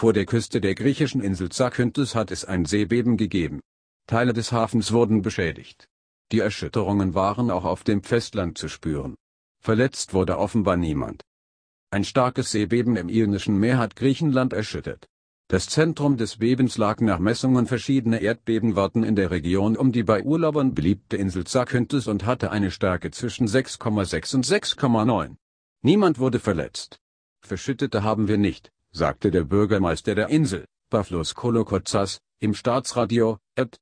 Vor der Küste der griechischen Insel Zakynthos hat es ein Seebeben gegeben. Teile des Hafens wurden beschädigt. Die Erschütterungen waren auch auf dem Festland zu spüren. Verletzt wurde offenbar niemand. Ein starkes Seebeben im Ionischen Meer hat Griechenland erschüttert. Das Zentrum des Bebens lag nach Messungen verschiedener Erdbebenwarten in der Region um die bei Urlaubern beliebte Insel Zakynthos und hatte eine Stärke zwischen 6,6 und 6,9. Niemand wurde verletzt. Verschüttete haben wir nicht sagte der Bürgermeister der Insel, Pavlos Kolokotsas, im Staatsradio, et.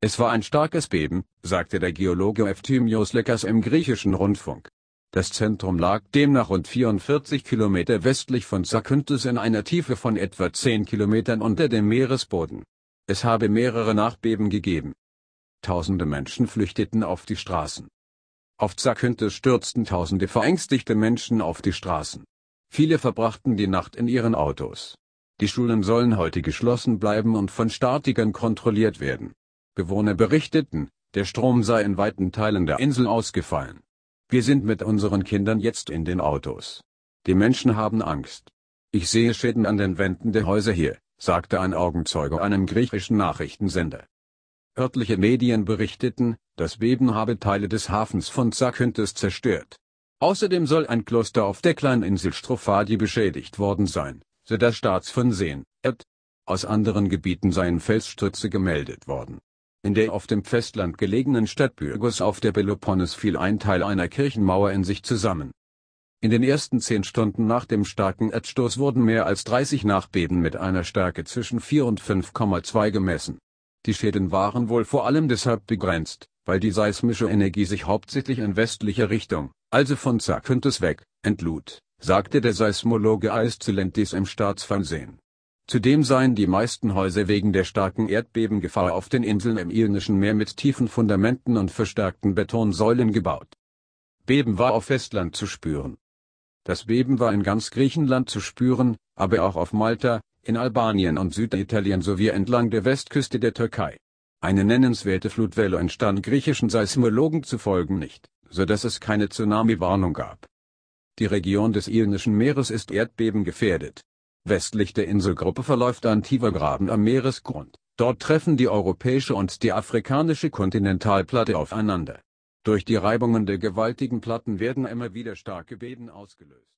Es war ein starkes Beben, sagte der Geologe Eftymios Lekas im griechischen Rundfunk. Das Zentrum lag demnach rund 44 Kilometer westlich von Zakynthos in einer Tiefe von etwa 10 Kilometern unter dem Meeresboden. Es habe mehrere Nachbeben gegeben. Tausende Menschen flüchteten auf die Straßen. Auf Zakynthos stürzten tausende verängstigte Menschen auf die Straßen. Viele verbrachten die Nacht in ihren Autos. Die Schulen sollen heute geschlossen bleiben und von Statikern kontrolliert werden. Bewohner berichteten, der Strom sei in weiten Teilen der Insel ausgefallen. Wir sind mit unseren Kindern jetzt in den Autos. Die Menschen haben Angst. Ich sehe Schäden an den Wänden der Häuser hier, sagte ein Augenzeuge einem griechischen Nachrichtensender. Örtliche Medien berichteten, das Beben habe Teile des Hafens von Zakynthos zerstört. Außerdem soll ein Kloster auf der Kleininsel Strophadi beschädigt worden sein, so das Staatsfernsehen, ERT. Aus anderen Gebieten seien Felsstürze gemeldet worden. In der auf dem Festland gelegenen Stadt Burgos auf der Peloponnes fiel ein Teil einer Kirchenmauer in sich zusammen. In den ersten zehn Stunden nach dem starken Erdstoß wurden mehr als 30 Nachbeben mit einer Stärke zwischen 4 und 5,2 gemessen. Die Schäden waren wohl vor allem deshalb begrenzt, weil die seismische Energie sich hauptsächlich in westlicher Richtung, also von Zakynthos weg, entlud, sagte der Seismologe Aiszylentis im Staatsfernsehen. Zudem seien die meisten Häuser wegen der starken Erdbebengefahr auf den Inseln im Ionischen Meer mit tiefen Fundamenten und verstärkten Betonsäulen gebaut. Beben war auf Festland zu spüren. Das Beben war in ganz Griechenland zu spüren, aber auch auf Malta, in Albanien und Süditalien sowie entlang der Westküste der Türkei. Eine nennenswerte Flutwelle entstand griechischen Seismologen zufolge nicht so dass es keine Tsunami-Warnung gab. Die Region des Ionischen Meeres ist erdbebengefährdet. Westlich der Inselgruppe verläuft ein tiefer Graben am Meeresgrund. Dort treffen die europäische und die afrikanische Kontinentalplatte aufeinander. Durch die Reibungen der gewaltigen Platten werden immer wieder starke Beben ausgelöst.